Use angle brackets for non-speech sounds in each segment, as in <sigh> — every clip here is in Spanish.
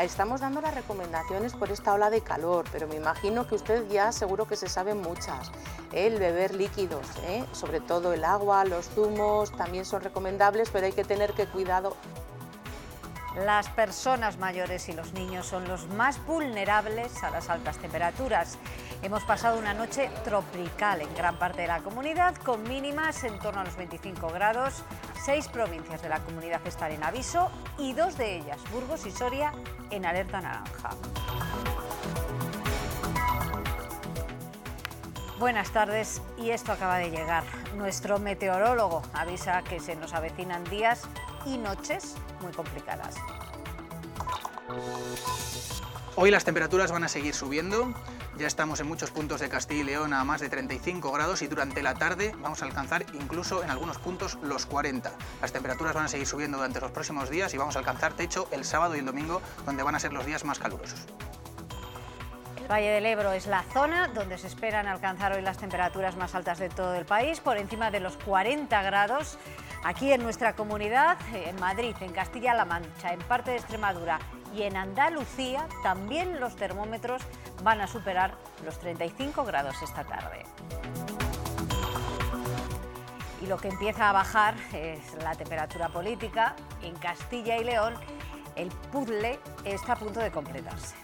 Ah, estamos dando las recomendaciones por esta ola de calor, pero me imagino que usted ya seguro que se saben muchas. ¿eh? El beber líquidos, ¿eh? sobre todo el agua, los zumos, también son recomendables, pero hay que tener que cuidado las personas mayores y los niños son los más vulnerables a las altas temperaturas. Hemos pasado una noche tropical en gran parte de la comunidad, con mínimas en torno a los 25 grados. Seis provincias de la comunidad están en aviso y dos de ellas, Burgos y Soria, en alerta naranja. Buenas tardes y esto acaba de llegar. Nuestro meteorólogo avisa que se nos avecinan días y noches muy complicadas. Hoy las temperaturas van a seguir subiendo, ya estamos en muchos puntos de Castilla y León a más de 35 grados y durante la tarde vamos a alcanzar incluso en algunos puntos los 40. Las temperaturas van a seguir subiendo durante los próximos días y vamos a alcanzar techo el sábado y el domingo, donde van a ser los días más calurosos. El Valle del Ebro es la zona donde se esperan alcanzar hoy las temperaturas más altas de todo el país, por encima de los 40 grados. Aquí en nuestra comunidad, en Madrid, en Castilla-La Mancha, en parte de Extremadura y en Andalucía también los termómetros van a superar los 35 grados esta tarde. Y lo que empieza a bajar es la temperatura política. En Castilla y León el puzzle está a punto de completarse.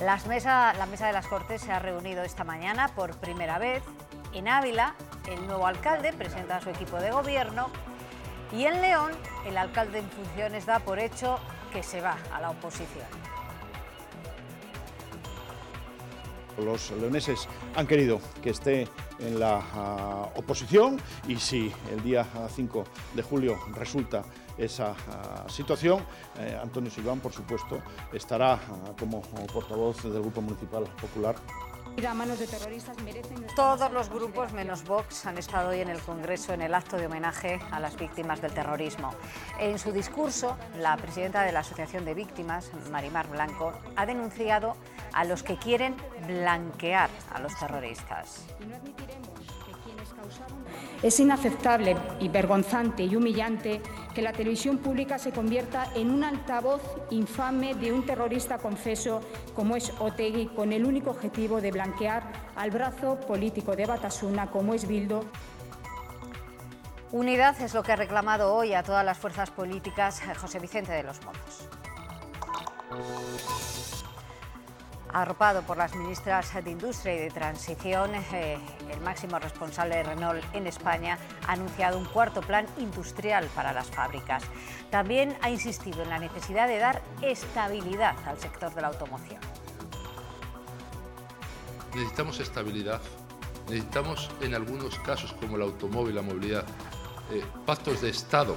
Las mesa, la mesa de las Cortes se ha reunido esta mañana por primera vez. En Ávila, el nuevo alcalde presenta a su equipo de gobierno y en León, el alcalde en funciones da por hecho que se va a la oposición. Los leoneses han querido que esté en la ah, oposición y si el día 5 ah, de julio resulta esa ah, situación, eh, Antonio Silván, por supuesto, estará como portavoz del Grupo Municipal Popular todos los grupos menos Vox han estado hoy en el Congreso en el acto de homenaje a las víctimas del terrorismo. En su discurso, la presidenta de la Asociación de Víctimas, Marimar Blanco, ha denunciado a los que quieren blanquear a los terroristas. Es inaceptable y vergonzante y humillante que la televisión pública se convierta en un altavoz infame de un terrorista confeso como es Otegui, con el único objetivo de blanquear al brazo político de Batasuna como es Bildo Unidad es lo que ha reclamado hoy a todas las fuerzas políticas José Vicente de los Mozos arropado por las ministras de Industria y de Transición, eh, el máximo responsable de Renault en España ha anunciado un cuarto plan industrial para las fábricas. También ha insistido en la necesidad de dar estabilidad al sector de la automoción. Necesitamos estabilidad, necesitamos en algunos casos como el automóvil, la movilidad, eh, pactos de Estado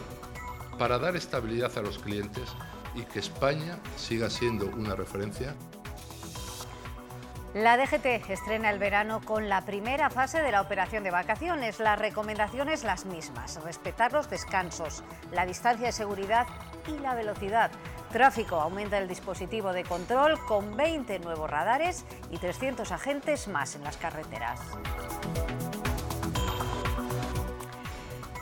para dar estabilidad a los clientes y que España siga siendo una referencia la DGT estrena el verano con la primera fase de la operación de vacaciones. Las recomendaciones las mismas, respetar los descansos, la distancia de seguridad y la velocidad. Tráfico aumenta el dispositivo de control con 20 nuevos radares y 300 agentes más en las carreteras.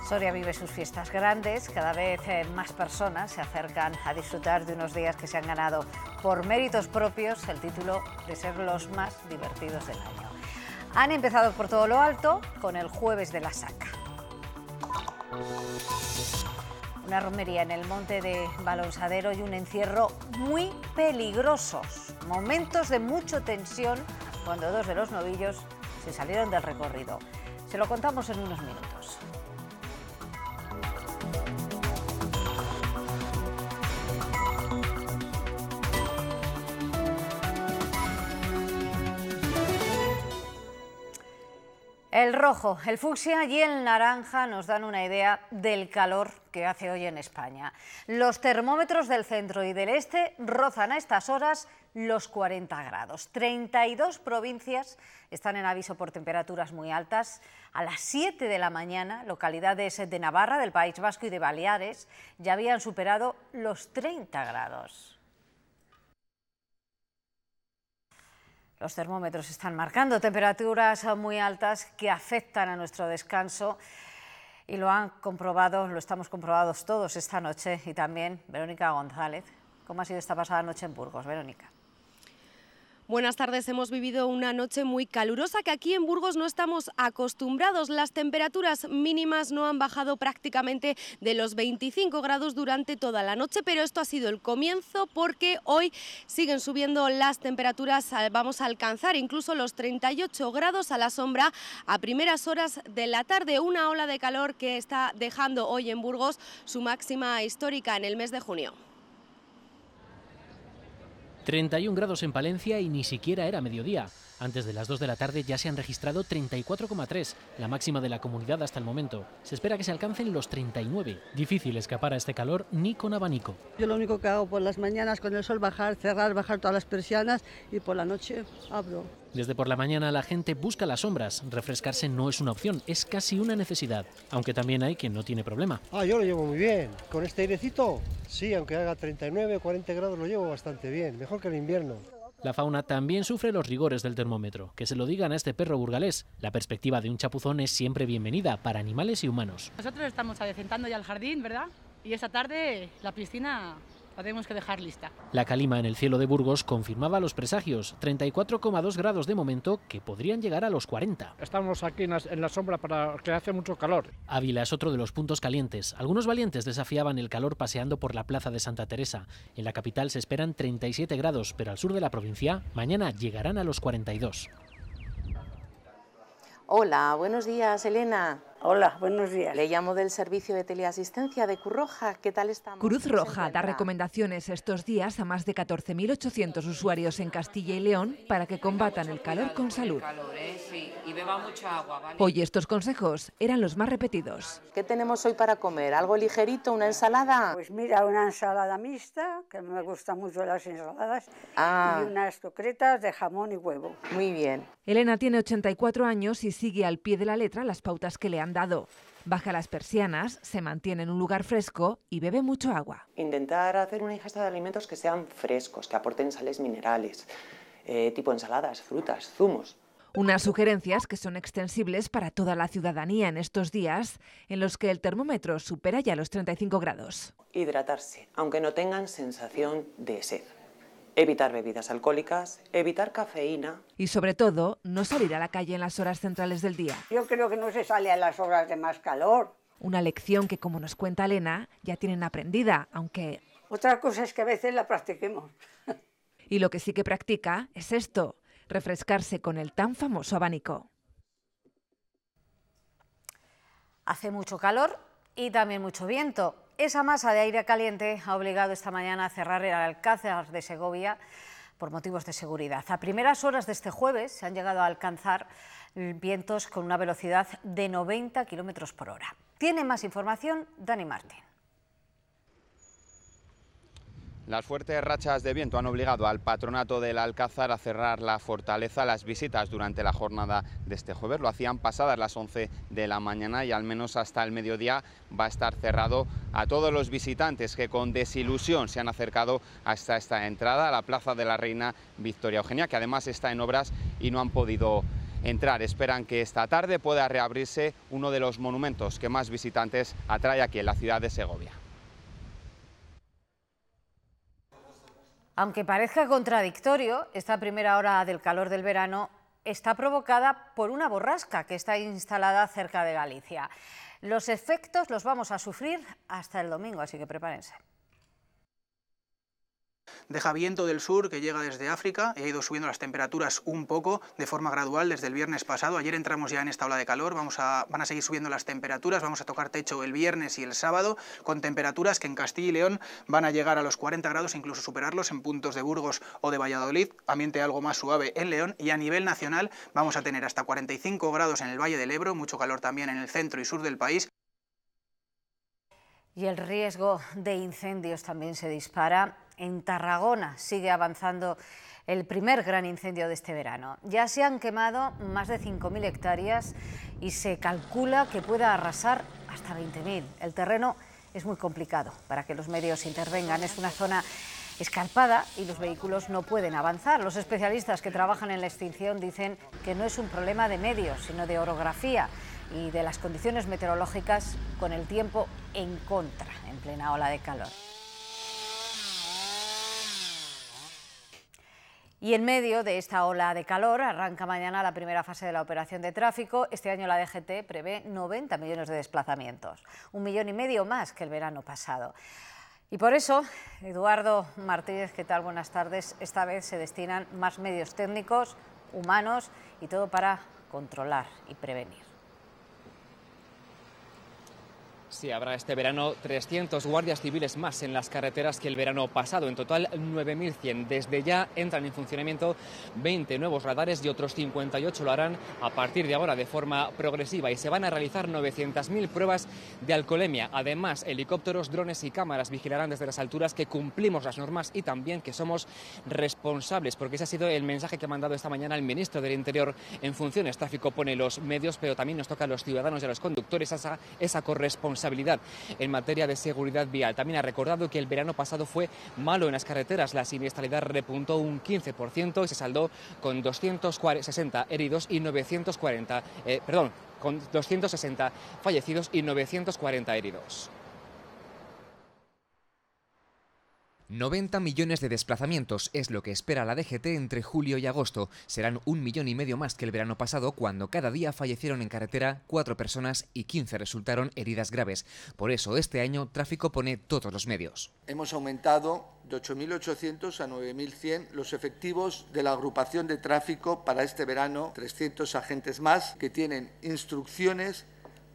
Soria vive sus fiestas grandes, cada vez eh, más personas se acercan a disfrutar de unos días que se han ganado por méritos propios el título de ser los más divertidos del año. Han empezado por todo lo alto con el jueves de la saca. Una romería en el monte de Balonsadero y un encierro muy peligrosos. Momentos de mucha tensión cuando dos de los novillos se salieron del recorrido. Se lo contamos en unos minutos. El rojo, el fucsia y el naranja nos dan una idea del calor que hace hoy en España. Los termómetros del centro y del este rozan a estas horas los 40 grados. 32 provincias están en aviso por temperaturas muy altas. A las 7 de la mañana, localidades de Navarra, del País Vasco y de Baleares ya habían superado los 30 grados. Los termómetros están marcando temperaturas muy altas que afectan a nuestro descanso y lo han comprobado, lo estamos comprobados todos esta noche y también Verónica González. ¿Cómo ha sido esta pasada noche en Burgos, Verónica? Buenas tardes, hemos vivido una noche muy calurosa que aquí en Burgos no estamos acostumbrados. Las temperaturas mínimas no han bajado prácticamente de los 25 grados durante toda la noche, pero esto ha sido el comienzo porque hoy siguen subiendo las temperaturas, eh, vamos a alcanzar incluso los 38 grados a la sombra a primeras horas de la tarde, una ola de calor que está dejando hoy en Burgos su máxima histórica en el mes de junio. 31 grados en Palencia y ni siquiera era mediodía. Antes de las 2 de la tarde ya se han registrado 34,3, la máxima de la comunidad hasta el momento. Se espera que se alcancen los 39. Difícil escapar a este calor ni con abanico. Yo lo único que hago por las mañanas con el sol bajar, cerrar, bajar todas las persianas y por la noche abro. Desde por la mañana la gente busca las sombras. Refrescarse no es una opción, es casi una necesidad. Aunque también hay quien no tiene problema. Ah, yo lo llevo muy bien. Con este airecito, sí, aunque haga 39, 40 grados, lo llevo bastante bien. Mejor que en invierno. La fauna también sufre los rigores del termómetro. Que se lo digan a este perro burgalés. La perspectiva de un chapuzón es siempre bienvenida para animales y humanos. Nosotros estamos adecentando ya el jardín, ¿verdad? Y esta tarde la piscina la tenemos que dejar lista. La calima en el cielo de Burgos confirmaba los presagios, 34,2 grados de momento que podrían llegar a los 40. Estamos aquí en la, en la sombra para que hace mucho calor. Ávila es otro de los puntos calientes. Algunos valientes desafiaban el calor paseando por la plaza de Santa Teresa. En la capital se esperan 37 grados, pero al sur de la provincia mañana llegarán a los 42. Hola, buenos días, Elena. Hola, buenos días. Le llamo del servicio de teleasistencia de Cruz Roja. ¿Qué tal estamos? Cruz Roja da recomendaciones estos días a más de 14.800 usuarios en Castilla y León para que combatan el calor con salud. ¿eh? Hoy estos consejos eran los más repetidos. ¿Qué tenemos hoy para comer? ¿Algo ligerito? ¿Una ensalada? Pues mira, una ensalada mixta, que me gustan mucho las ensaladas, ah. y unas concretas de jamón y huevo. Muy bien. Elena tiene 84 años y sigue al pie de la letra las pautas que le han dado. Baja las persianas, se mantiene en un lugar fresco y bebe mucho agua. Intentar hacer una ingesta de alimentos que sean frescos, que aporten sales minerales, eh, tipo ensaladas, frutas, zumos. Unas sugerencias que son extensibles para toda la ciudadanía en estos días en los que el termómetro supera ya los 35 grados. Hidratarse, aunque no tengan sensación de sed. Evitar bebidas alcohólicas, evitar cafeína. Y sobre todo, no salir a la calle en las horas centrales del día. Yo creo que no se sale a las horas de más calor. Una lección que, como nos cuenta Elena, ya tienen aprendida, aunque... Otra cosa es que a veces la practiquemos. <laughs> y lo que sí que practica es esto, refrescarse con el tan famoso abanico. Hace mucho calor y también mucho viento. Esa masa de aire caliente ha obligado esta mañana a cerrar el Alcázar de Segovia por motivos de seguridad. A primeras horas de este jueves se han llegado a alcanzar vientos con una velocidad de 90 kilómetros por hora. Tiene más información Dani Martín. Las fuertes rachas de viento han obligado al patronato del Alcázar a cerrar la fortaleza. Las visitas durante la jornada de este jueves lo hacían pasadas las 11 de la mañana y al menos hasta el mediodía va a estar cerrado a todos los visitantes que con desilusión se han acercado hasta esta entrada, a la Plaza de la Reina Victoria Eugenia, que además está en obras y no han podido entrar. Esperan que esta tarde pueda reabrirse uno de los monumentos que más visitantes atrae aquí en la ciudad de Segovia. Aunque parezca contradictorio, esta primera hora del calor del verano está provocada por una borrasca que está instalada cerca de Galicia. Los efectos los vamos a sufrir hasta el domingo, así que prepárense. Deja viento del sur que llega desde África y ha ido subiendo las temperaturas un poco de forma gradual desde el viernes pasado. Ayer entramos ya en esta ola de calor, vamos a, van a seguir subiendo las temperaturas, vamos a tocar techo el viernes y el sábado con temperaturas que en Castilla y León van a llegar a los 40 grados, incluso superarlos en puntos de Burgos o de Valladolid, ambiente algo más suave en León y a nivel nacional vamos a tener hasta 45 grados en el Valle del Ebro, mucho calor también en el centro y sur del país. Y el riesgo de incendios también se dispara en Tarragona sigue avanzando el primer gran incendio de este verano. Ya se han quemado más de 5.000 hectáreas y se calcula que pueda arrasar hasta 20.000. El terreno es muy complicado para que los medios intervengan. Es una zona escarpada y los vehículos no pueden avanzar. Los especialistas que trabajan en la extinción dicen que no es un problema de medios, sino de orografía y de las condiciones meteorológicas con el tiempo en contra en plena ola de calor. Y en medio de esta ola de calor arranca mañana la primera fase de la operación de tráfico. Este año la DGT prevé 90 millones de desplazamientos, un millón y medio más que el verano pasado. Y por eso, Eduardo Martínez, ¿qué tal? Buenas tardes. Esta vez se destinan más medios técnicos, humanos y todo para controlar y prevenir. Sí, habrá este verano 300 guardias civiles más en las carreteras que el verano pasado. En total, 9.100. Desde ya entran en funcionamiento 20 nuevos radares y otros 58 lo harán a partir de ahora de forma progresiva. Y se van a realizar 900.000 pruebas de alcoholemia. Además, helicópteros, drones y cámaras vigilarán desde las alturas que cumplimos las normas y también que somos responsables, porque ese ha sido el mensaje que ha mandado esta mañana el ministro del Interior en funciones. Tráfico pone los medios, pero también nos toca a los ciudadanos y a los conductores esa, esa corresponsabilidad en materia de seguridad vial. También ha recordado que el verano pasado fue malo en las carreteras. La siniestralidad repuntó un 15% y se saldó con 260 heridos y 940, eh, perdón, con 260 fallecidos y 940 heridos. 90 millones de desplazamientos es lo que espera la DGT entre julio y agosto. Serán un millón y medio más que el verano pasado, cuando cada día fallecieron en carretera cuatro personas y 15 resultaron heridas graves. Por eso este año Tráfico pone todos los medios. Hemos aumentado de 8.800 a 9.100 los efectivos de la agrupación de tráfico para este verano, 300 agentes más que tienen instrucciones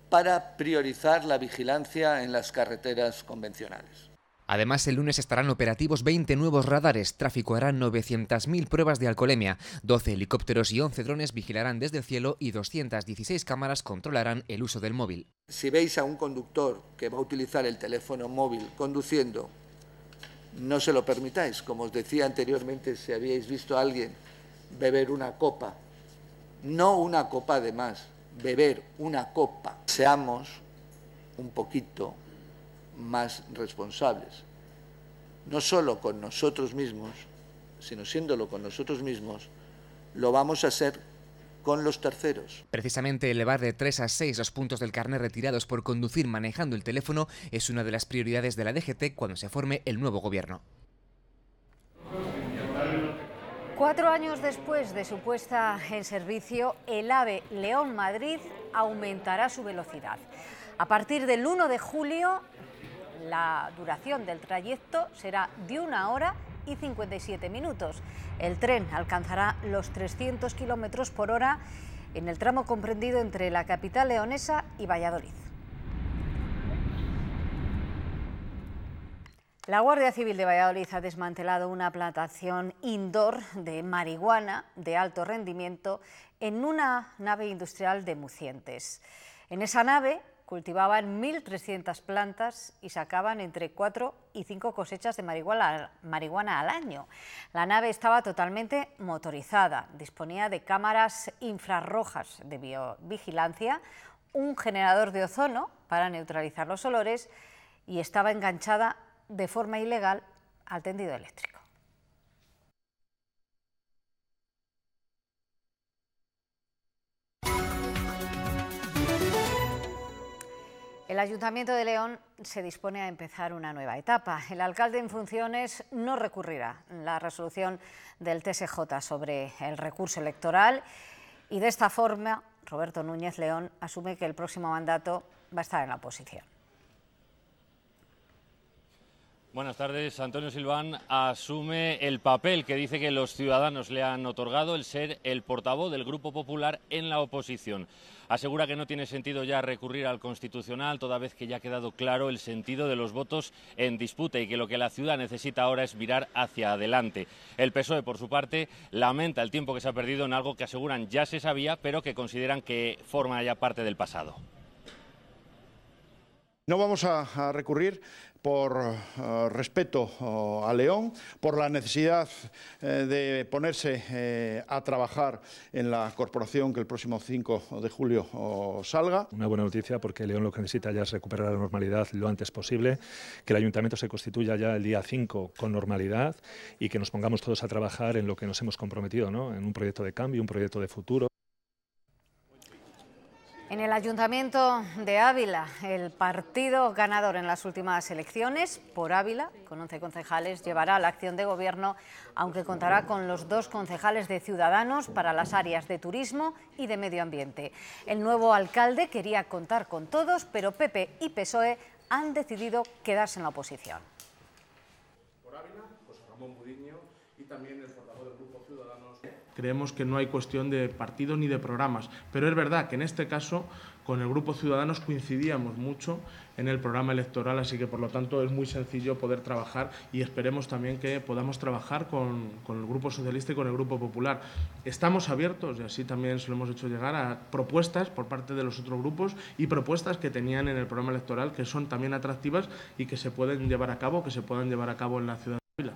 para priorizar la vigilancia en las carreteras convencionales. Además, el lunes estarán operativos 20 nuevos radares, tráfico harán 900.000 pruebas de alcoholemia, 12 helicópteros y 11 drones vigilarán desde el cielo y 216 cámaras controlarán el uso del móvil. Si veis a un conductor que va a utilizar el teléfono móvil conduciendo, no se lo permitáis. Como os decía anteriormente, si habíais visto a alguien beber una copa, no una copa de más, beber una copa, seamos un poquito más responsables, no solo con nosotros mismos, sino siéndolo con nosotros mismos, lo vamos a hacer con los terceros. Precisamente elevar de 3 a 6 los puntos del carnet retirados por conducir manejando el teléfono es una de las prioridades de la DGT cuando se forme el nuevo gobierno. Cuatro años después de su puesta en servicio, el AVE León-Madrid aumentará su velocidad. A partir del 1 de julio, la duración del trayecto será de una hora y 57 minutos. El tren alcanzará los 300 kilómetros por hora en el tramo comprendido entre la capital leonesa y Valladolid. La Guardia Civil de Valladolid ha desmantelado una plantación indoor de marihuana de alto rendimiento en una nave industrial de Mucientes. En esa nave cultivaban 1.300 plantas y sacaban entre 4 y 5 cosechas de marihuana, marihuana, al año. La nave estaba totalmente motorizada, disponía de cámaras infrarrojas de biovigilancia, un generador de ozono para neutralizar los olores y estaba enganchada de forma ilegal al tendido eléctrico. El Ayuntamiento de León se dispone a empezar una nueva etapa. El alcalde en funciones no recurrirá la resolución del TSJ sobre el recurso electoral y de esta forma Roberto Núñez León asume que el próximo mandato va a estar en la oposición. Buenas tardes. Antonio Silván asume el papel que dice que los ciudadanos le han otorgado el ser el portavoz del Grupo Popular en la oposición. Asegura que no tiene sentido ya recurrir al Constitucional, toda vez que ya ha quedado claro el sentido de los votos en disputa y que lo que la ciudad necesita ahora es mirar hacia adelante. El PSOE, por su parte, lamenta el tiempo que se ha perdido en algo que aseguran ya se sabía, pero que consideran que forma ya parte del pasado. No vamos a, a recurrir por eh, respeto eh, a León, por la necesidad eh, de ponerse a trabajar en la corporación que el próximo 5 de julio salga. Una buena noticia porque León lo que necesita ya es recuperar la normalidad lo antes posible, que el ayuntamiento se constituya ya el día 5 con normalidad y que nos pongamos todos a trabajar en lo que nos hemos comprometido, ¿no? en un proyecto de cambio, un proyecto de futuro. En el Ayuntamiento de Ávila, el partido ganador en las últimas elecciones por Ávila, con 11 concejales, llevará la acción de gobierno, aunque contará con los dos concejales de Ciudadanos para las áreas de turismo y de medio ambiente. El nuevo alcalde quería contar con todos, pero Pepe y PSOE han decidido quedarse en la oposición. y también el creemos que no hay cuestión de partido ni de programas. Pero es verdad que en este caso con el Grupo Ciudadanos coincidíamos mucho en el programa electoral, así que por lo tanto es muy sencillo poder trabajar y esperemos también que podamos trabajar con, el Grupo Socialista y con el Grupo Popular. Estamos abiertos, y así también se lo hemos hecho llegar, a propuestas por parte de los otros grupos y propuestas que tenían en el programa electoral que son también atractivas y que se pueden llevar a cabo, que se puedan llevar a cabo en la ciudad de Vila.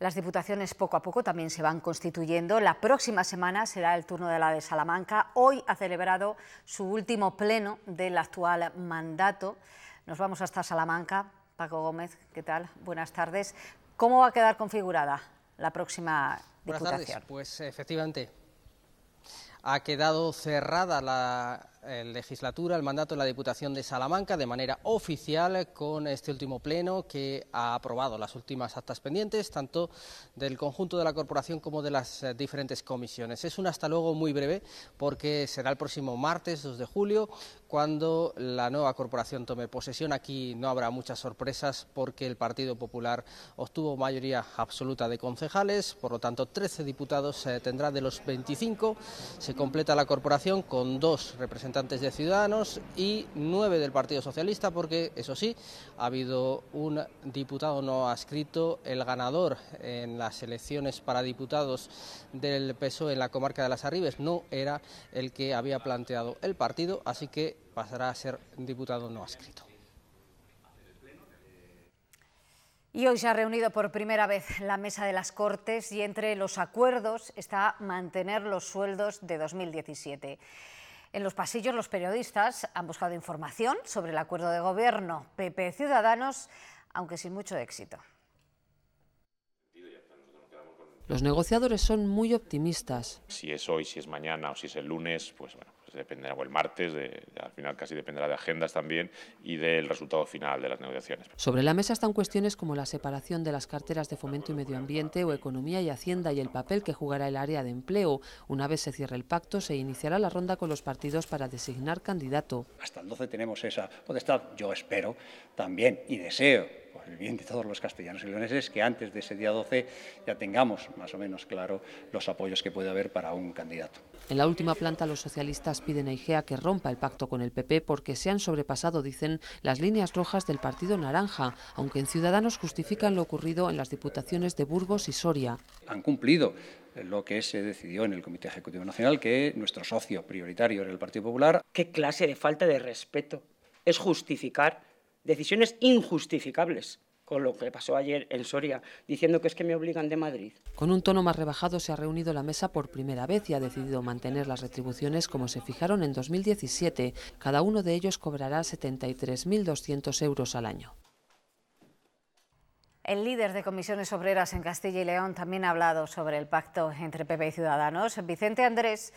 Las diputaciones poco a poco también se van constituyendo. La próxima semana será el turno de la de Salamanca. Hoy ha celebrado su último pleno del actual mandato. Nos vamos hasta Salamanca. Paco Gómez, ¿qué tal? Buenas tardes. ¿Cómo va a quedar configurada la próxima diputación? Buenas tardes. Pues efectivamente ha quedado cerrada la eh, legislatura, el mandato de la Diputación de Salamanca de manera oficial con este último pleno que ha aprobado las últimas actas pendientes, tanto del conjunto de la corporación como de las eh, diferentes comisiones. Es un hasta luego muy breve porque será el próximo martes 2 de julio cuando la nueva corporación tome posesión. Aquí no habrá muchas sorpresas porque el Partido Popular obtuvo mayoría absoluta de concejales, por lo tanto 13 diputados eh, tendrá de los 25. Se completa la corporación con dos representantes representantes de Ciudadanos y nueve del Partido Socialista, porque eso sí, ha habido un diputado no adscrito, el ganador en las elecciones para diputados del PSOE en la comarca de Las Arribes, no era el que había planteado el partido, así que pasará a ser diputado no adscrito. Y hoy se ha reunido por primera vez la Mesa de las Cortes y entre los acuerdos está mantener los sueldos de 2017. En los pasillos los periodistas han buscado información sobre el acuerdo de gobierno PP-Ciudadanos, aunque sin mucho éxito. Los negociadores son muy optimistas. Si es hoy, si es mañana o si es el lunes, pues bueno, pues dependerá, o el martes, al final casi dependerá de agendas también y del resultado final de las negociaciones. Sobre la mesa están cuestiones como la separación de las carteras de fomento y medio ambiente o economía y hacienda y el papel que jugará el área de empleo. Una vez se cierre el pacto, se iniciará la ronda con los partidos para designar candidato. Hasta el 12 tenemos esa potestad. Yo espero también y deseo el de todos los castellanos y leoneses, que antes de ese día 12 ya tengamos más o menos claro los apoyos que puede haber para un candidato. En la última planta, los socialistas piden a IGEA que rompa el pacto con el PP porque se han sobrepasado, dicen, las líneas rojas del Partido Naranja, aunque en Ciudadanos justifican lo ocurrido en las diputaciones de Burgos y Soria. Han cumplido lo que se decidió en el Comité Ejecutivo Nacional, que nuestro socio prioritario era el Partido Popular. ¿Qué clase de falta de respeto es justificar decisiones injustificables con lo que pasó ayer en Soria, diciendo que es que me obligan de Madrid. Con un tono más rebajado se ha reunido la mesa por primera vez y ha decidido mantener las retribuciones como se fijaron en 2017. Cada uno de ellos cobrará 73.200 euros al año. El líder de comisiones obreras en Castilla y León también ha hablado sobre el pacto entre PP y Ciudadanos. Vicente Andrés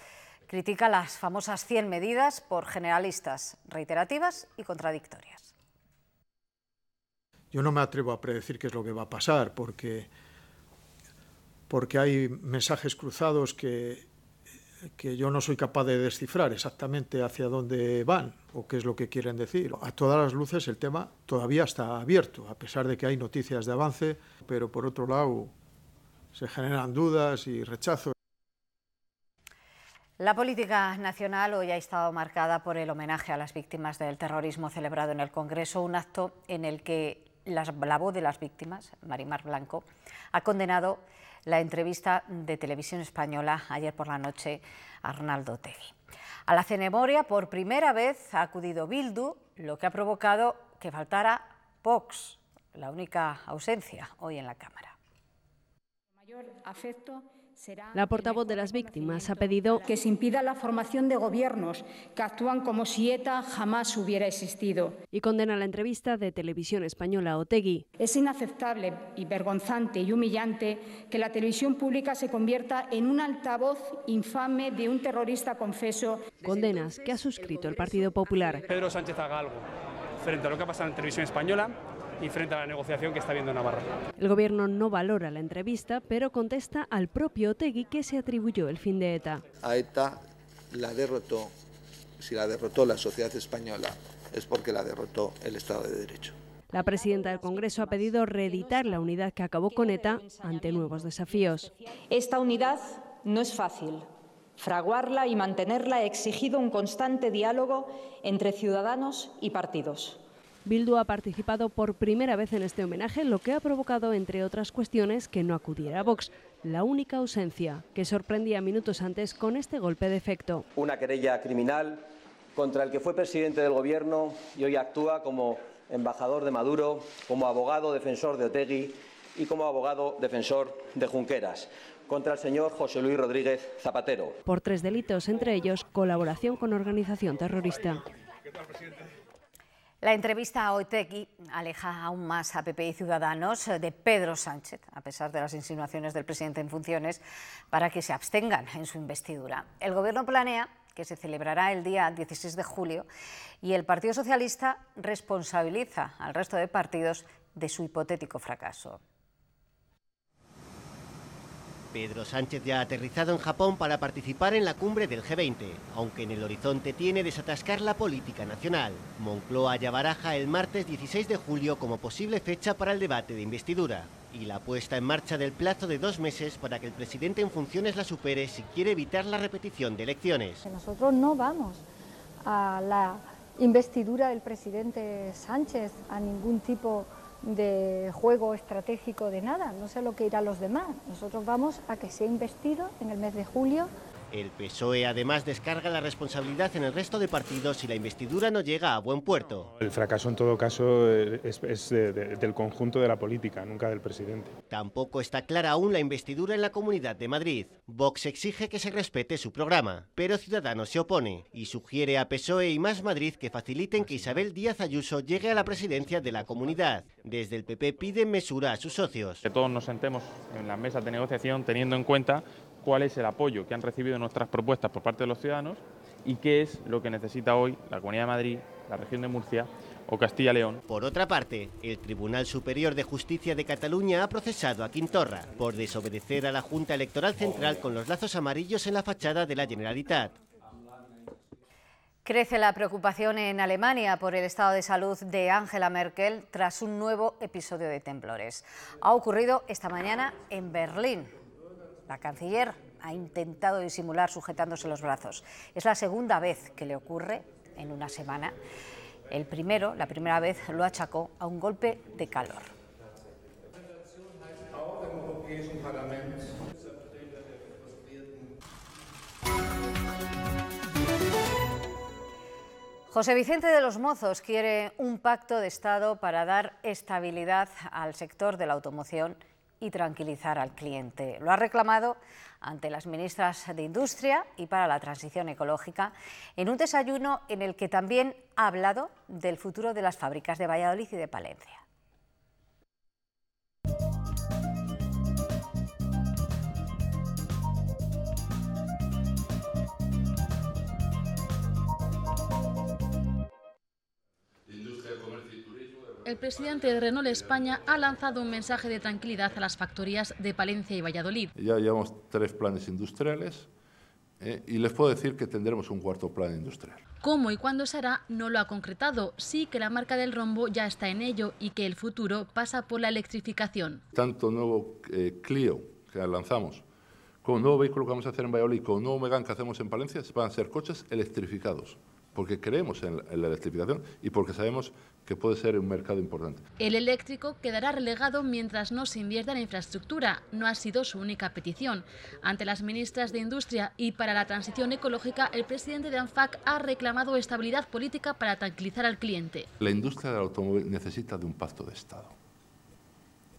critica las famosas 100 medidas por generalistas, reiterativas y contradictorias. Yo no me atrevo a predecir qué es lo que va a pasar, porque, porque hay mensajes cruzados que, que yo no soy capaz de descifrar exactamente hacia dónde van o qué es lo que quieren decir. A todas las luces el tema todavía está abierto, a pesar de que hay noticias de avance, pero por otro lado se generan dudas y rechazos. La política nacional hoy ha estado marcada por el homenaje a las víctimas del terrorismo celebrado en el Congreso, un acto en el que la voz de las víctimas, Marimar Blanco, ha condenado la entrevista de Televisión Española ayer por la noche a Arnaldo Tegui. A la Cenemoria por primera vez ha acudido Bildu, lo que ha provocado que faltara Pox, la única ausencia hoy en la Cámara. Mayor afecto la portavoz de las víctimas ha pedido que se impida la formación de gobiernos que actúan como si ETA jamás hubiera existido. Y condena la entrevista de televisión española a Otegui. Es inaceptable y vergonzante y humillante que la televisión pública se convierta en un altavoz infame de un terrorista confeso. Condenas que ha suscrito el Partido Popular. Pedro Sánchez haga algo frente a lo que ha pasado en televisión española y frente a la negociación que está viendo Navarra. El gobierno no valora la entrevista, pero contesta al propio Otegui que se atribuyó el fin de ETA. A ETA la derrotó, si la derrotó la sociedad española, es porque la derrotó el Estado de Derecho. La presidenta del Congreso ha pedido reeditar la unidad que acabó con ETA ante nuevos desafíos. Esta unidad no es fácil. Fraguarla y mantenerla ha exigido un constante diálogo entre ciudadanos y partidos. Bildu ha participado por primera vez en este homenaje, lo que ha provocado, entre otras cuestiones, que no acudiera a Vox, la única ausencia que sorprendía minutos antes con este golpe de efecto. Una querella criminal contra el que fue presidente del Gobierno y hoy actúa como embajador de Maduro, como abogado defensor de Otegui y como abogado defensor de Junqueras contra el señor José Luis Rodríguez Zapatero. Por tres delitos, entre ellos colaboración con organización terrorista. La entrevista a Oitegui aleja aún más a PP y Ciudadanos eh, de Pedro Sánchez, a pesar de las insinuaciones del presidente en funciones, para que se abstengan en su investidura. El Gobierno planea que se celebrará el día 16 de julio y el Partido Socialista responsabiliza al resto de partidos de su hipotético fracaso. Pedro Sánchez ya ha aterrizado en Japón para participar en la cumbre del G20, aunque en el horizonte tiene desatascar la política nacional. Moncloa ya baraja el martes 16 de julio como posible fecha para el debate de investidura y la puesta en marcha del plazo de dos meses para que el presidente en funciones la supere si quiere evitar la repetición de elecciones. Nosotros no vamos a la investidura del presidente Sánchez, a ningún tipo de de juego estratégico de nada, no sé lo que a los demás. Nosotros vamos a que sea investido en el mes de julio el PSOE además descarga la responsabilidad en el resto de partidos si la investidura no llega a buen puerto. El fracaso en todo caso es, del conjunto de la política, nunca del presidente. Tampoco está clara aún la investidura en la Comunidad de Madrid. Vox exige que se respete su programa, pero Ciudadanos se opone y sugiere a PSOE y Más Madrid que faciliten que Isabel Díaz Ayuso llegue a la presidencia de la comunidad. Desde el PP piden mesura a sus socios. Que todos nos sentemos en las mesas de negociación teniendo en cuenta cuál es el apoyo que han recibido nuestras propuestas por parte de los ciudadanos y qué es lo que necesita hoy la Comunidad de Madrid, la región de Murcia o Castilla-León. Por otra parte, el Tribunal Superior de Justicia de Cataluña ha procesado a Quintorra por desobedecer a la Junta Electoral Central con los lazos amarillos en la fachada de la Generalitat. Crece la preocupación en Alemania por el estado de salud de Angela Merkel tras un nuevo episodio de temblores. Ha ocurrido esta mañana en Berlín. La canciller ha intentado disimular sujetándose los brazos. Es la segunda vez que le ocurre en una semana. El primero, la primera vez, lo achacó a un golpe de calor. José Vicente de los Mozos quiere un pacto de Estado para dar estabilidad al sector de la automoción y tranquilizar al cliente. Lo ha reclamado ante las ministras de Industria y para la Transición Ecológica en un desayuno en el que también ha hablado del futuro de las fábricas de Valladolid y de Palencia. El presidente de Renault España ha lanzado un mensaje de tranquilidad a las factorías de Palencia y Valladolid. Ya llevamos tres planes industriales eh, y les puedo decir que tendremos un cuarto plan industrial. Cómo y cuándo se hará no lo ha concretado, sí que la marca del rombo ya está en ello y que el futuro pasa por la electrificación. Tanto nuevo eh, Clio que lanzamos como nuevo vehículo que vamos a hacer en Valladolid, como nuevo megan que hacemos en Palencia, van a ser coches electrificados porque creemos en la, electrificación y porque sabemos que puede ser un mercado importante. El eléctrico quedará relegado mientras no se invierta en infraestructura. No ha sido su única petición. Ante las ministras de Industria y para la transición ecológica, el presidente de ANFAC ha reclamado estabilidad política para tranquilizar al cliente. La industria del automóvil necesita de un pacto de Estado.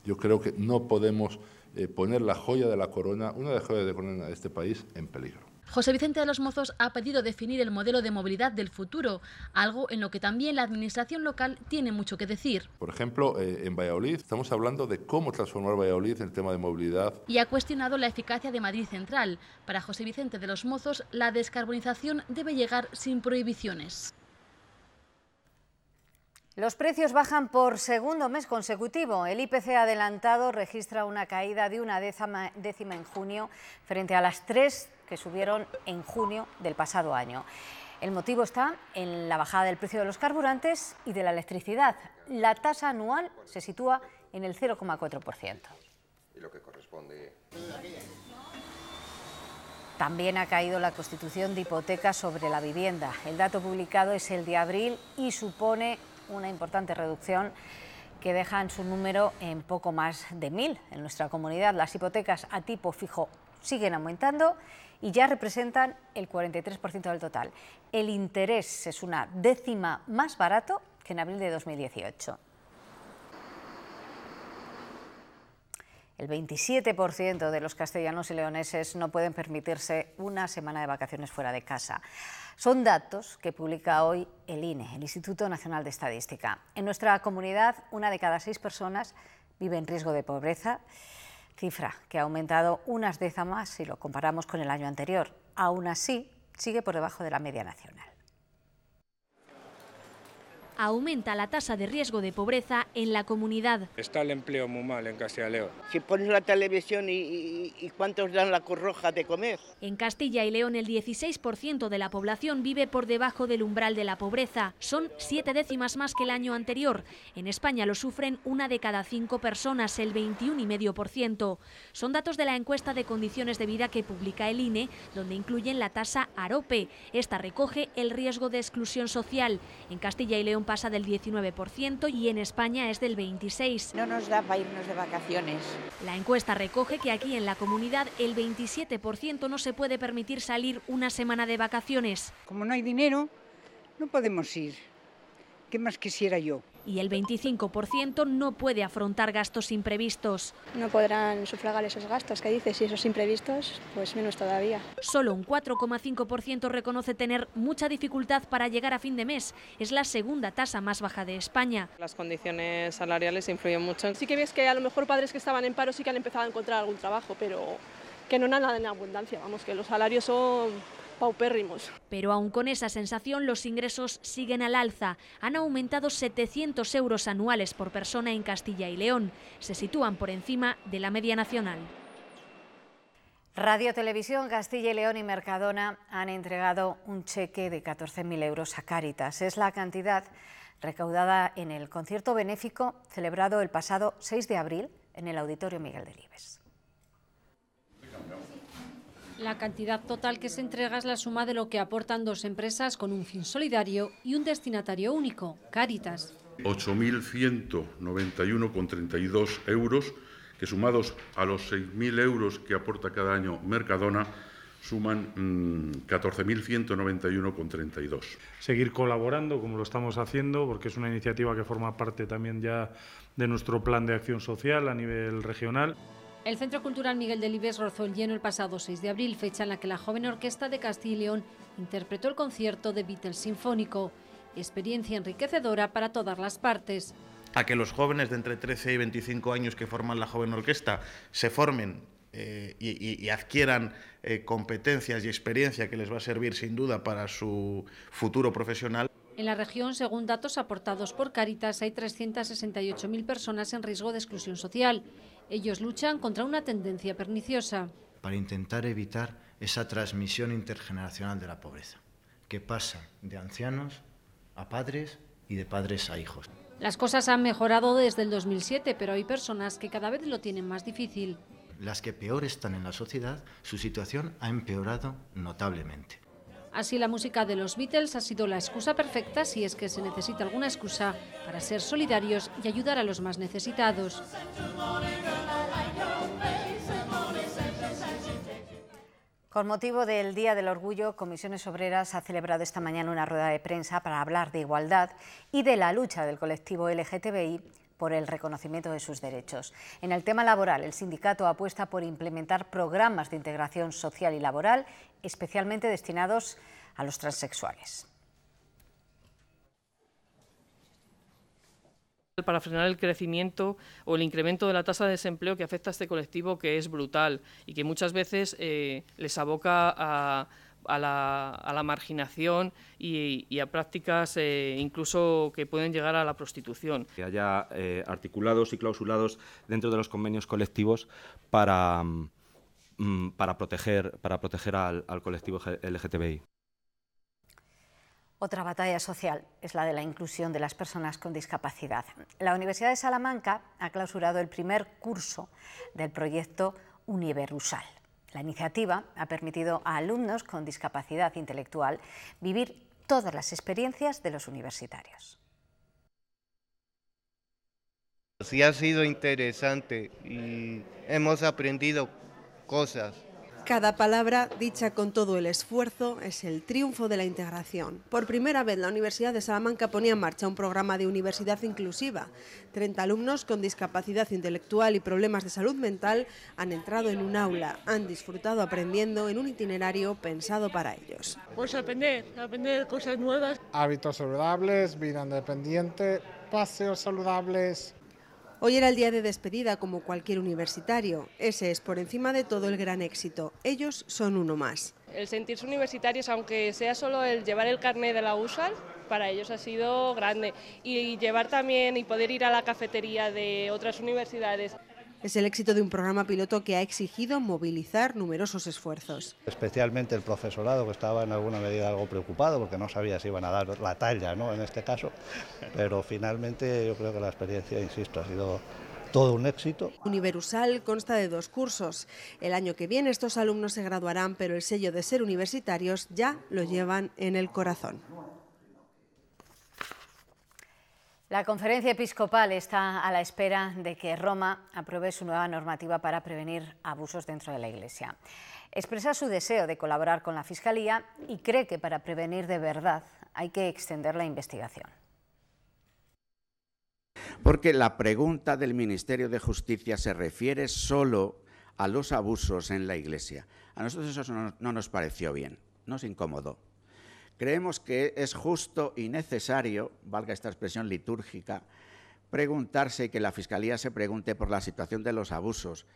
Yo creo que no podemos eh, poner la joya de la corona, una de las joyas de la corona de este país, en peligro. José Vicente de los Mozos ha pedido definir el modelo de movilidad del futuro, algo en lo que también la administración local tiene mucho que decir. Por ejemplo, eh, en Valladolid estamos hablando de cómo transformar Valladolid en el tema de movilidad. Y ha cuestionado la eficacia de Madrid Central. Para José Vicente de los Mozos, la descarbonización debe llegar sin prohibiciones. Los precios bajan por segundo mes consecutivo. El IPC adelantado registra una caída de una décima, en junio frente a las tres que subieron en junio del pasado año. El motivo está en la bajada del precio de los carburantes y de la electricidad. La tasa anual se sitúa en el 0,4%. Y También ha caído la constitución de hipotecas sobre la vivienda. El dato publicado es el de abril y supone una importante reducción que deja en su número en poco más de mil. En nuestra comunidad las hipotecas a tipo fijo siguen aumentando y ya representan el 43% del total. El interés es una décima más barato que en abril de 2018. El 27% de los castellanos y leoneses no pueden permitirse una semana de vacaciones fuera de casa. Son datos que publica hoy el INE, el Instituto Nacional de Estadística. En nuestra comunidad, una de cada seis personas vive en riesgo de pobreza, cifra que ha aumentado unas más si lo comparamos con el año anterior. Aún así, sigue por debajo de la media nacional aumenta la tasa de riesgo de pobreza en la comunidad. Está el empleo muy mal en Castilla y León. Si pones la televisión y, y, cuántos dan la corroja de comer. En Castilla y León el 16% de la población vive por debajo del umbral de la pobreza. Son siete décimas más que el año anterior. En España lo sufren una de cada cinco personas, el 21,5%. Son datos de la encuesta de condiciones de vida que publica el INE, donde incluyen la tasa AROPE. Esta recoge el riesgo de exclusión social. En Castilla y León pasa del 19% y en España es del 26%. No nos da para irnos de vacaciones. La encuesta recoge que aquí en la comunidad el 27% no se puede permitir salir una semana de vacaciones. Como no hay dinero, no podemos ir. ¿Qué más quisiera yo? y el 25% no puede afrontar gastos imprevistos. No podrán sufragar esos gastos que dices y esos imprevistos, pues menos todavía. Solo un 4,5% reconoce tener mucha dificultad para llegar a fin de mes. Es la segunda tasa más baja de España. Las condiciones salariales influyen mucho. Sí que ves que a lo mejor padres que estaban en paro sí que han empezado a encontrar algún trabajo, pero que no nada en abundancia, vamos, que los salarios son pero aún con esa sensación, los ingresos siguen al alza. Han aumentado 700 euros anuales por persona en Castilla y León. Se sitúan por encima de la media nacional. Radio Televisión Castilla y León y Mercadona han entregado un cheque de 14.000 euros a Cáritas. Es la cantidad recaudada en el concierto benéfico celebrado el pasado 6 de abril en el Auditorio Miguel Delibes. La cantidad total que se entrega es la suma de lo que aportan dos empresas con un fin solidario y un destinatario único, Cáritas. 8.191,32 euros, que sumados a los 6.000 euros que aporta cada año Mercadona, suman 14.191,32. Mm, Seguir colaborando como lo estamos haciendo, porque es una iniciativa que forma parte también ya de nuestro plan de acción social a nivel regional. El Centro Cultural Miguel de Libes rozó el lleno el pasado 6 de abril, fecha en la que la joven orquesta de Castilla y León interpretó el concierto de Beatles Sinfónico, experiencia enriquecedora para todas las partes. A que los jóvenes de entre 13 y 25 años que forman la joven orquesta se formen eh, y, adquieran eh, competencias y experiencia que les va a servir sin duda para su futuro profesional. En la región, según datos aportados por Caritas, hay 368.000 personas en riesgo de exclusión social. Ellos luchan contra una tendencia perniciosa. Para intentar evitar esa transmisión intergeneracional de la pobreza, que pasa de ancianos a padres y de padres a hijos. Las cosas han mejorado desde el 2007, pero hay personas que cada vez lo tienen más difícil. Las que peor están en la sociedad, su situación ha empeorado notablemente. Así la música de los Beatles ha sido la excusa perfecta si es que se necesita alguna excusa para ser solidarios y ayudar a los más necesitados. Con motivo del Día del Orgullo, Comisiones Obreras ha celebrado esta mañana una rueda de prensa para hablar de igualdad y de la lucha del colectivo LGTBI por el reconocimiento de sus derechos. En el tema laboral, el sindicato apuesta por implementar programas de integración social y laboral especialmente destinados a los transexuales. para frenar el crecimiento o el incremento de la tasa de desempleo que afecta a este colectivo, que es brutal y que muchas veces eh, les aboca a, la, marginación y, a prácticas eh, incluso que pueden llegar a la prostitución. Que haya eh, articulados y clausulados dentro de los convenios colectivos para, mm, para proteger, para proteger al, al colectivo LGTBI. Otra batalla social es la de la inclusión de las personas con discapacidad. La Universidad de Salamanca ha clausurado el primer curso del proyecto Universal. La iniciativa ha permitido a alumnos con discapacidad intelectual vivir todas las experiencias de los universitarios. Sí ha sido interesante y hemos aprendido cosas cada palabra dicha con todo el esfuerzo es el triunfo de la integración. Por primera vez la Universidad de Salamanca ponía en marcha un programa de universidad inclusiva. 30 alumnos con discapacidad intelectual y problemas de salud mental han entrado en un aula, han disfrutado aprendiendo en un itinerario pensado para ellos. Pues aprender, aprender cosas nuevas. Hábitos saludables, vida independiente, paseos saludables, Hoy era el día de despedida como cualquier universitario. Ese es por encima de todo el gran éxito. Ellos son uno más. El sentirse universitarios, aunque sea solo el llevar el carnet de la USAL, para ellos ha sido grande. Y llevar también y poder ir a la cafetería de otras universidades es el éxito de un programa piloto que ha exigido movilizar numerosos esfuerzos. Especialmente el profesorado, que estaba en alguna medida algo preocupado porque no sabía si iban a dar la talla ¿no? en este caso, pero finalmente yo creo que la experiencia, insisto, ha sido todo un éxito. Universal consta de dos cursos. El año que viene estos alumnos se graduarán, pero el sello de ser universitarios ya lo llevan en el corazón. La conferencia episcopal está a la espera de que Roma apruebe su nueva normativa para prevenir abusos dentro de la Iglesia. Expresa su deseo de colaborar con la Fiscalía y cree que para prevenir de verdad hay que extender la investigación. Porque la pregunta del Ministerio de Justicia se refiere solo a los abusos en la Iglesia. A nosotros eso no, nos pareció bien, nos incomodó. Creemos que es justo y necesario, valga esta expresión litúrgica, preguntarse y que la Fiscalía se pregunte por la situación de los abusos,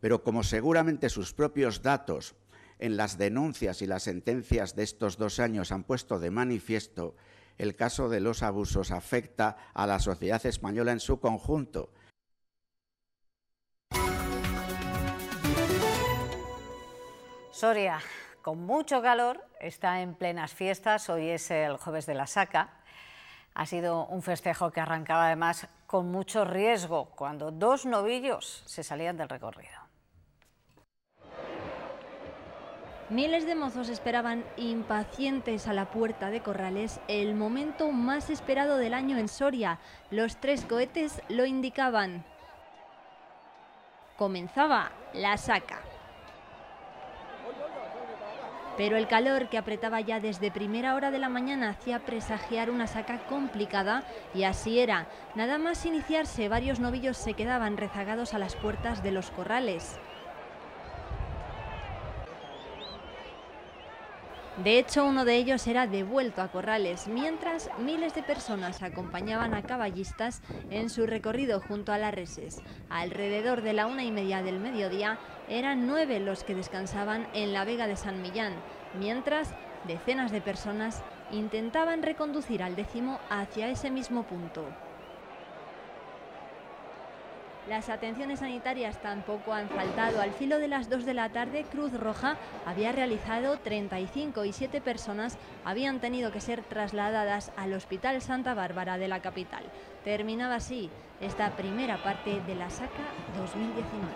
pero como seguramente sus propios datos en las denuncias y las sentencias de estos dos años han puesto de manifiesto, el caso de los abusos afecta a la sociedad española en su conjunto. Soria, con mucho calor, está en plenas fiestas, hoy es el jueves de la saca. Ha sido un festejo que arrancaba además con mucho riesgo, cuando dos novillos se salían del recorrido. Miles de mozos esperaban impacientes a la puerta de Corrales el momento más esperado del año en Soria. Los tres cohetes lo indicaban. Comenzaba la saca. Pero el calor que apretaba ya desde primera hora de la mañana hacía presagiar una saca complicada y así era. Nada más iniciarse, varios novillos se quedaban rezagados a las puertas de los corrales. De hecho, uno de ellos era devuelto a corrales, mientras miles de personas acompañaban a caballistas en su recorrido junto a las reses. Alrededor de la una y media del mediodía, eran nueve los que descansaban en la Vega de San Millán, mientras decenas de personas intentaban reconducir al décimo hacia ese mismo punto. Las atenciones sanitarias tampoco han faltado. Al filo de las 2 de la tarde, Cruz Roja había realizado 35 y 7 personas habían tenido que ser trasladadas al Hospital Santa Bárbara de la capital. Terminaba así esta primera parte de la SACA 2019.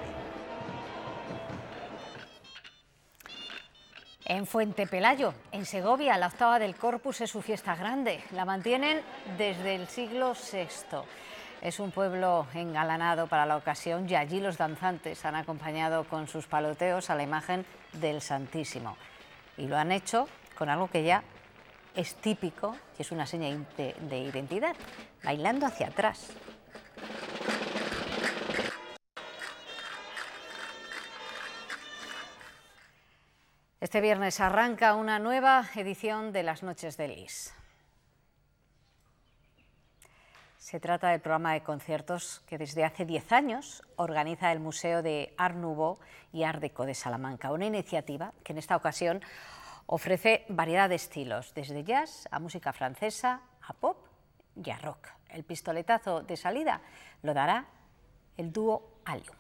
En Fuente Pelayo, en Segovia, la octava del Corpus es su fiesta grande. La mantienen desde el siglo VI. Es un pueblo engalanado para la ocasión y allí los danzantes han acompañado con sus paloteos a la imagen del Santísimo. Y lo han hecho con algo que ya es típico que es una seña de, de identidad, bailando hacia atrás. Este viernes arranca una nueva edición de Las Noches de Lis. Se trata del programa de conciertos que desde hace 10 años organiza el Museo de Art Nouveau y Art Deco de Salamanca, una iniciativa que en esta ocasión ofrece variedad de estilos, desde jazz a música francesa, a pop y a rock. El pistoletazo de salida lo dará el dúo Alium.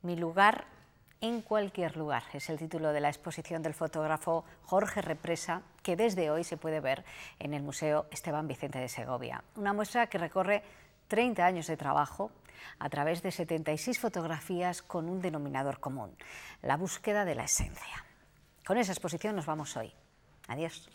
Mi lugar en cualquier lugar es el título de la exposición del fotógrafo Jorge Represa que desde hoy se puede ver en el Museo Esteban Vicente de Segovia. Una muestra que recorre 30 años de trabajo a través de 76 fotografías con un denominador común, la búsqueda de la esencia. Con esa exposición nos vamos hoy. Adiós.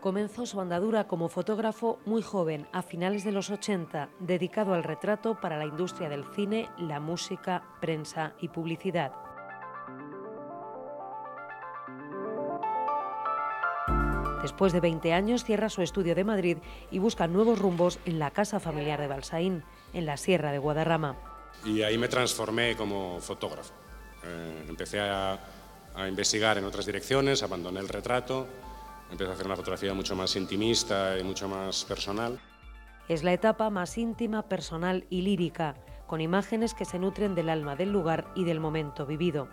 Comenzó su andadura como fotógrafo muy joven, a finales de los 80, dedicado al retrato para la industria del cine, la música, prensa y publicidad. Después de 20 años cierra su estudio de Madrid y busca nuevos rumbos en la casa familiar de Balsaín, en la Sierra de Guadarrama. Y ahí me transformé como fotógrafo. Eh, empecé a investigar en otras direcciones, abandoné el retrato, empecé a hacer una fotografía mucho más intimista y mucho más personal. Es la etapa más íntima, personal y lírica, con imágenes que se nutren del alma del lugar y del momento vivido.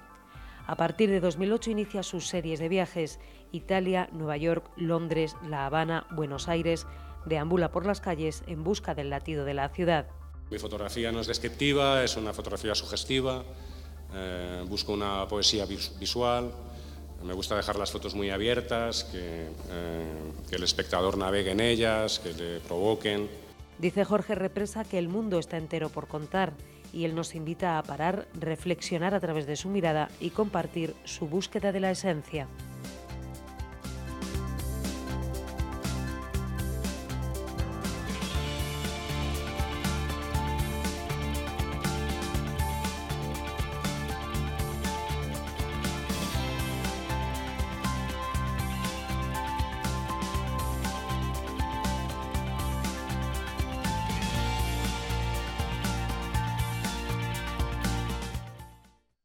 A partir de 2008 inicia sus series de viajes Italia, Nueva York, Londres, La Habana, Buenos Aires. Deambula por las calles en busca del latido de la ciudad. Mi fotografía no es descriptiva, es una fotografía sugestiva. Eh, busco una poesía visual. Me gusta dejar las fotos muy abiertas, que, eh, que el espectador navegue en ellas, que le provoquen. Dice Jorge Represa que el mundo está entero por contar y él nos invita a parar, reflexionar a través de su mirada y compartir su búsqueda de la esencia.